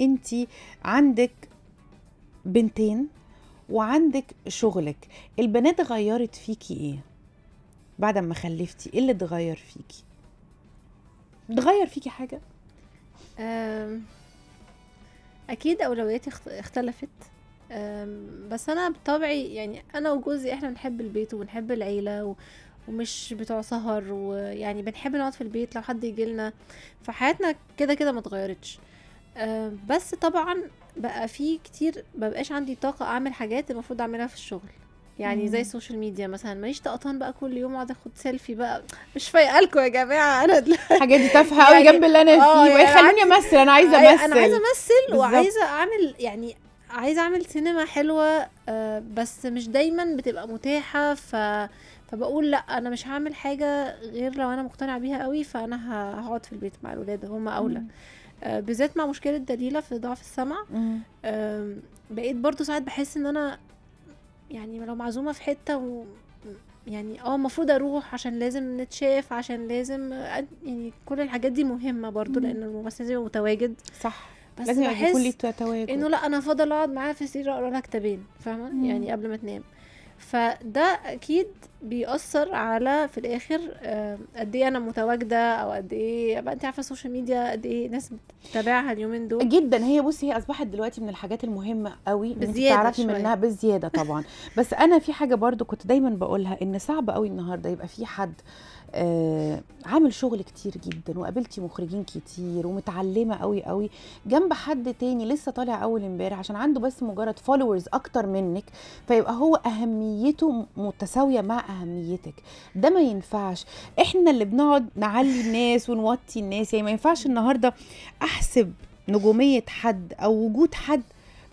انت عندك بنتين وعندك شغلك البنات غيرت فيكي ايه بعد ما خلفتي ايه اللي اتغير فيكي اتغير فيكي حاجه اكيد اولوياتي اختلفت بس انا بطبعي يعني انا وجوزي احنا بنحب البيت وبنحب العيله و... ومش بتوع سهر ويعني بنحب نقعد في البيت لو حد يجي لنا فحياتنا كده كده ما اتغيرتش آه، بس طبعا بقى في كتير مبقاش عندي طاقة اعمل حاجات المفروض اعملها في الشغل يعني زي السوشيال ميديا مثلا ماليش طاقتان بقى كل يوم اقعد اخد سيلفي بقى مش فايقه لكم يا جماعه انا الحاجات دي تافهه قوي يعني جنب اللي انا آه، فيه يعني ويخلوني امثل انا عايزه أيوة، امثل انا عايزه امثل وعايزه اعمل يعني عايزه اعمل سينما حلوه آه، بس مش دايما بتبقى متاحه ف فبقول لا انا مش هعمل حاجه غير لو انا مقتنعه بيها قوي فانا هقعد في البيت مع الاولاد هما اولى آه بالذات مع مشكله دليله في ضعف السمع آه بقيت برضو ساعات بحس ان انا يعني لو معزومه في حته و يعني اه المفروض اروح عشان لازم نتشاف عشان لازم يعني كل الحاجات دي مهمه برضو مم. لان الممثل لازم متواجد صح بس لازم بحس انه لا انا فاضل اقعد معاها في السرير اقرا لها كتابين فاهمه يعني قبل ما تنام فده اكيد بيأثر على في الاخر قد ايه انا متواجده او قد ايه بقى انت عارفه السوشيال ميديا قد ايه ناس بتتابعها اليومين دول جدا هي بصي هي اصبحت دلوقتي من الحاجات المهمه قوي بزيادة تعرفي شوية. منها بزياده طبعا بس انا في حاجه برضو كنت دايما بقولها ان صعب قوي النهارده يبقى في حد آه عامل شغل كتير جدا وقابلتي مخرجين كتير ومتعلمه قوي قوي جنب حد تاني لسه طالع اول امبارح عشان عنده بس مجرد فولورز اكتر منك فيبقى هو اهميته متساويه مع اهميتك ده ما ينفعش احنا اللي بنقعد نعلي الناس ونوطي الناس يعني ما ينفعش النهارده احسب نجوميه حد او وجود حد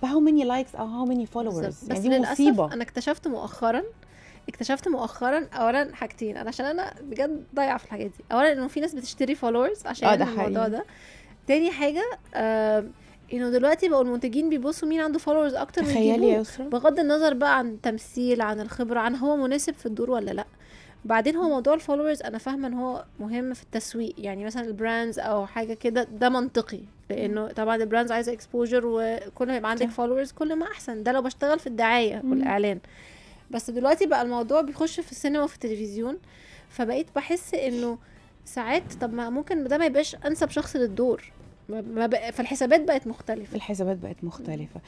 بهاو ماني لايكس او هاو ماني فولورز بس يعني دي مصيبه انا اكتشفت مؤخرا اكتشفت مؤخرا اولا حاجتين انا عشان انا بجد ضايعه في الحاجات دي اولا انه في ناس بتشتري فولورز عشان آه ده الموضوع ده تاني حاجه آه انه دلوقتي بقوا المنتجين بيبصوا مين عنده فولورز اكتر تخيلي بغض النظر بقى عن تمثيل عن الخبره عن هو مناسب في الدور ولا لا بعدين هو موضوع الفولورز انا فاهمه ان هو مهم في التسويق يعني مثلا البراندز او حاجه كده ده منطقي لانه طبعا البراندز عايزه اكسبوجر وكل ما يبقى عندك فولورز كل ما احسن ده لو بشتغل في الدعايه والاعلان بس دلوقتي بقى الموضوع بيخش في السينما وفي التلفزيون فبقيت بحس انه ساعات طب ما ممكن ده ما يبقاش انسب شخص للدور ما بقى فالحسابات بقت مختلفه الحسابات بقت مختلفه